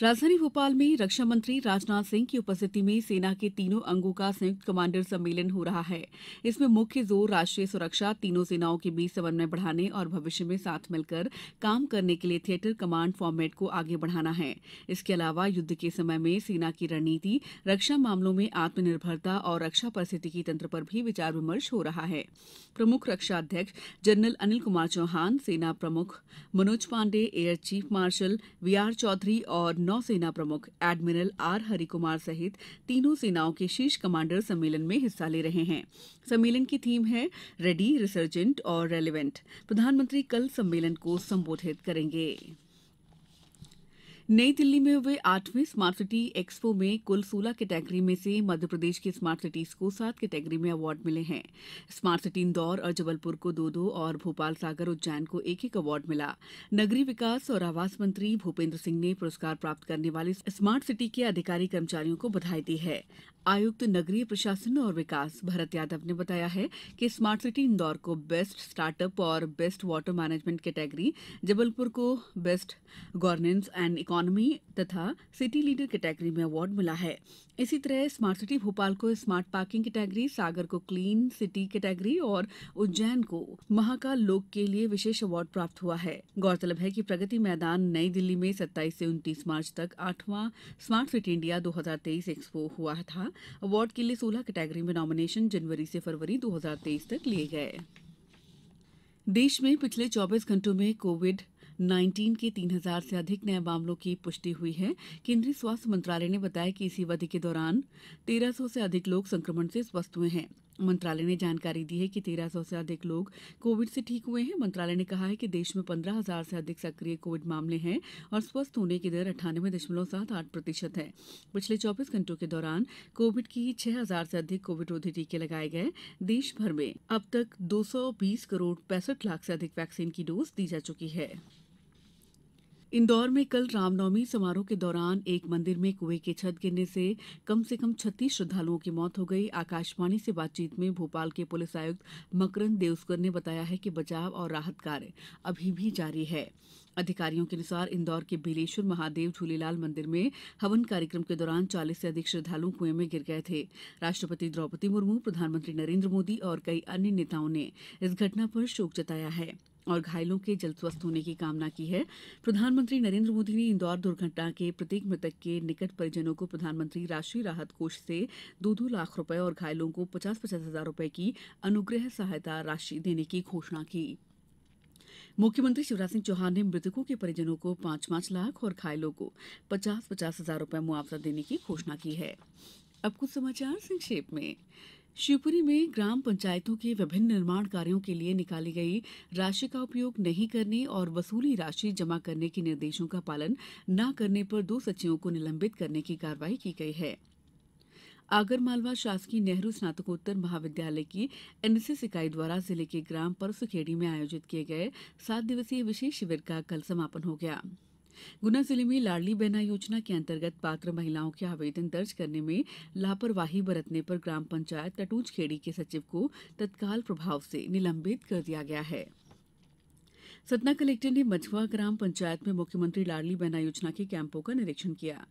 राजधानी भोपाल में रक्षा मंत्री राजनाथ सिंह की उपस्थिति में सेना के तीनों अंगों का संयुक्त कमांडर सम्मेलन हो रहा है इसमें मुख्य जोर राष्ट्रीय सुरक्षा तीनों सेनाओं के बीच समन्वय बढ़ाने और भविष्य में साथ मिलकर काम करने के लिए थिएटर कमांड फॉर्मेट को आगे बढ़ाना है इसके अलावा युद्ध के समय में सेना की रणनीति रक्षा मामलों में आत्मनिर्भरता और रक्षा परिस्थिति की तंत्र पर भी विचार विमर्श हो रहा है प्रमुख रक्षा अध्यक्ष जनरल अनिल कुमार चौहान सेना प्रमुख Manoj Pande air chief marshal V R Chaudhary और नौसेना प्रमुख एडमिरल आर हरिकुमार सहित तीनों सेनाओं के शीर्ष कमांडर सम्मेलन में हिस्सा ले रहे हैं सम्मेलन की थीम है रेडी रिसर्जेंट और रेलिवेंट प्रधानमंत्री कल सम्मेलन को संबोधित करेंगे नई दिल्ली में हुए आठवें स्मार्ट सिटी एक्सपो में कुल सोलह कैटेगरी में से मध्यप्रदेश की स्मार्ट सिटीज को सात कैटेगरी में अवार्ड मिले हैं स्मार्ट सिटी इंदौर और जबलपुर को दो दो और भोपाल सागर उज्जैन को एक एक अवार्ड मिला नगरीय विकास और आवास मंत्री भूपेंद्र सिंह ने पुरस्कार प्राप्त करने वाले स्मार्ट सिटी के अधिकारी कर्मचारियों को बधाई दी है आयुक्त नगरीय प्रशासन और विकास भरत यादव ने बताया है कि स्मार्ट सिटी इंदौर को बेस्ट स्टार्टअप और best water management category Jabalpur को best governance and economy economy तथा सिटी लीडर कैटेगरी में अवार्ड मिला है इसी तरह स्मार्ट सिटी भोपाल को स्मार्ट पार्किंग कैटेगरी सागर को क्लीन सिटी कैटेगरी और उज्जैन को महाकाल लोक के लिए विशेष अवार्ड प्राप्त हुआ है गौरतलब है कि प्रगति मैदान नई दिल्ली में सत्ताईस से उन्तीस मार्च तक आठवां स्मार्ट सिटी इंडिया 2023 एक्सपो हुआ था अवार्ड के लिए 16 कैटेगरी में नॉमिनेशन जनवरी से फरवरी 2023 तक लिए गए देश में पिछले 24 घंटों में कोविड 19 के तीन हजार से अधिक नए मामलों की पुष्टि हुई है केंद्रीय स्वास्थ्य मंत्रालय ने बताया कि इसी अवधि के दौरान तेरह सौ से अधिक लोग संक्रमण से स्वस्थ हुए हैं मंत्रालय ने जानकारी दी है कि तेरह सौ से अधिक लोग कोविड से ठीक हुए हैं मंत्रालय ने कहा है कि देश में 15000 हजार से अधिक सक्रिय कोविड मामले हैं और स्वस्थ होने की दर अठानवे दशमलव सात आठ प्रतिशत है पिछले चौबीस घंटों के दौरान कोविड की छह हजार से अधिक कोविड रोधी टीके लगाए गए देश भर में अब तक दो सौ बीस करोड़ पैंसठ लाख से अधिक वैक्सीन की डोज दी जा चुकी है इंदौर में कल रामनवमी समारोह के दौरान एक मंदिर में कुएं की छत गिरने से कम से कम छत्तीस श्रद्वालुओं की मौत हो गई आकाशवाणी से बातचीत में भोपाल के पुलिस आयुक्त मकरंद देवस्कर ने बताया है कि बचाव और राहत कार्य अभी भी जारी है अधिकारियों के अनुसार इंदौर के बिलेश्वर महादेव झूलेलाल मंदिर में हवन कार्यक्रम के दौरान चालीस से अधिक श्रद्धालु कुएं में गिर गए थे राष्ट्रपति द्रौपदी मुर्मू प्रधानमंत्री नरेंद्र मोदी और कई अन्य नेताओं ने इस घटना पर शोक जताया है और घायलों के जल्द स्वस्थ होने की कामना की है प्रधानमंत्री नरेंद्र मोदी ने इंदौर दुर्घटना के प्रत्येक मृतक के निकट परिजनों को प्रधानमंत्री राष्ट्रीय राहत कोष से दो दो लाख रूपये और घायलों को पचास पचास हजार रूपये की अनुग्रह सहायता राशि देने की घोषणा की मुख्यमंत्री शिवराज सिंह चौहान ने मृतकों के परिजनों को पांच पांच लाख और घायलों को पचास पचास हजार रूपये मुआवजा देने की घोषणा की है अब कुछ समाचार संक्षेप में शिवपुरी में ग्राम पंचायतों के विभिन्न निर्माण कार्यों के लिए निकाली गई राशि का उपयोग नहीं करने और वसूली राशि जमा करने के निर्देशों का पालन न करने पर दो सचिवों को निलंबित करने की कार्रवाई की गई है आगरमालवा शासकीय नेहरू स्नातकोत्तर महाविद्यालय की एनएसएस इकाई द्वारा जिले के ग्राम परसुखेड़ी में आयोजित किए गए सात दिवसीय विशेष शिविर का कल समापन हो गया गुना जिले में लाडली बहना योजना के अंतर्गत पात्र महिलाओं के आवेदन दर्ज करने में लापरवाही बरतने पर ग्राम पंचायत खेड़ी के सचिव को तत्काल प्रभाव से निलंबित कर दिया गया है सतना कलेक्टर ने मझुआ ग्राम पंचायत में मुख्यमंत्री लाडली बहना योजना के कैंपों का निरीक्षण किया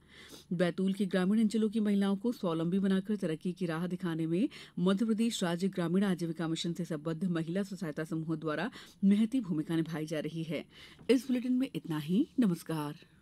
बैतूल के ग्रामीण अंचलों की महिलाओं को स्वावलंबी बनाकर तरक्की की राह दिखाने में मध्यप्रदेश राज्य ग्रामीण आजीविका मिशन से संबद्ध महिला स्व सहायता द्वारा महती भूमिका निभाई जा रही है इस बुलेटिन में इतना ही नमस्कार